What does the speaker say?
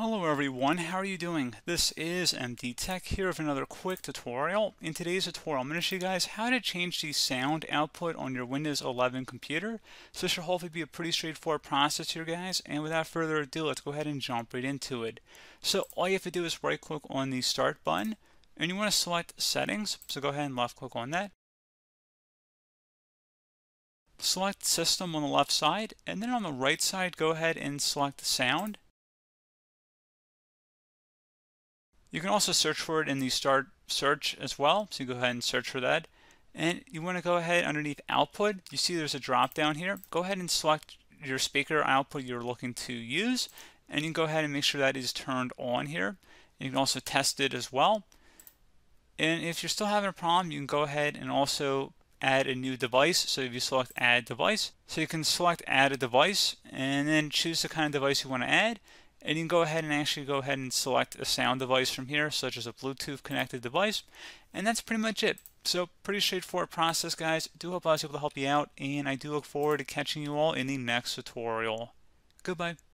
Hello everyone, how are you doing? This is MD Tech here with another quick tutorial. In today's tutorial, I'm going to show you guys how to change the sound output on your Windows 11 computer. So this should hopefully be a pretty straightforward process here guys, and without further ado, let's go ahead and jump right into it. So all you have to do is right click on the start button, and you want to select settings, so go ahead and left click on that. Select system on the left side, and then on the right side, go ahead and select sound You can also search for it in the start search as well. So you go ahead and search for that. And you want to go ahead underneath output, you see there's a drop down here. Go ahead and select your speaker output you're looking to use. And you can go ahead and make sure that is turned on here. You can also test it as well. And if you're still having a problem, you can go ahead and also add a new device. So if you select add device, so you can select add a device and then choose the kind of device you want to add and you can go ahead and actually go ahead and select a sound device from here such as a Bluetooth connected device and that's pretty much it so pretty straightforward process guys do hope I was able to help you out and I do look forward to catching you all in the next tutorial goodbye